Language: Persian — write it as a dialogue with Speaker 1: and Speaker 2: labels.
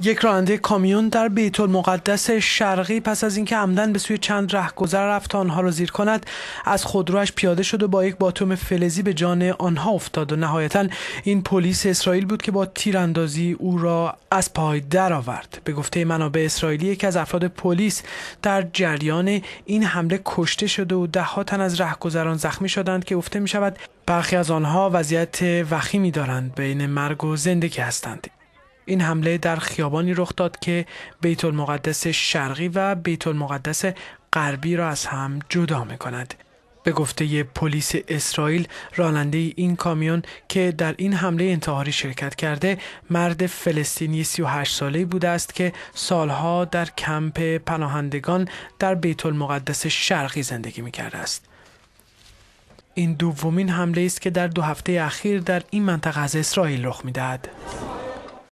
Speaker 1: یک راننده کامیون در بیت المقدس شرقی پس از اینکه عمدن به سوی چند رهگذر رفت آنها را زیر کند از خودروش پیاده شد و با یک باتوم فلزی به جان آنها افتاد و نهایتا این پلیس اسرائیل بود که با تیراندازی او را از پای درآورد به گفته منابع اسرائیلی یکی از افراد پلیس در جریان این حمله کشته شده و ها تن از رهگذران زخمی شدند که گفته می شود برخی از آنها وضعیت وخیمی دارند بین مرگ و زندگی هستند این حمله در خیابانی رخ داد که بیت المقدس شرقی و بیت المقدس غربی را از هم جدا می کند. به گفته پلیس اسرائیل راننده این کامیون که در این حمله انتحاری شرکت کرده مرد فلسطینی 38 ساله بوده است که سالها در کمپ پناهندگان در بیت المقدس شرقی زندگی می کرده است. این دومین حمله است که در دو هفته اخیر در این منطقه از اسرائیل رخ میدهد.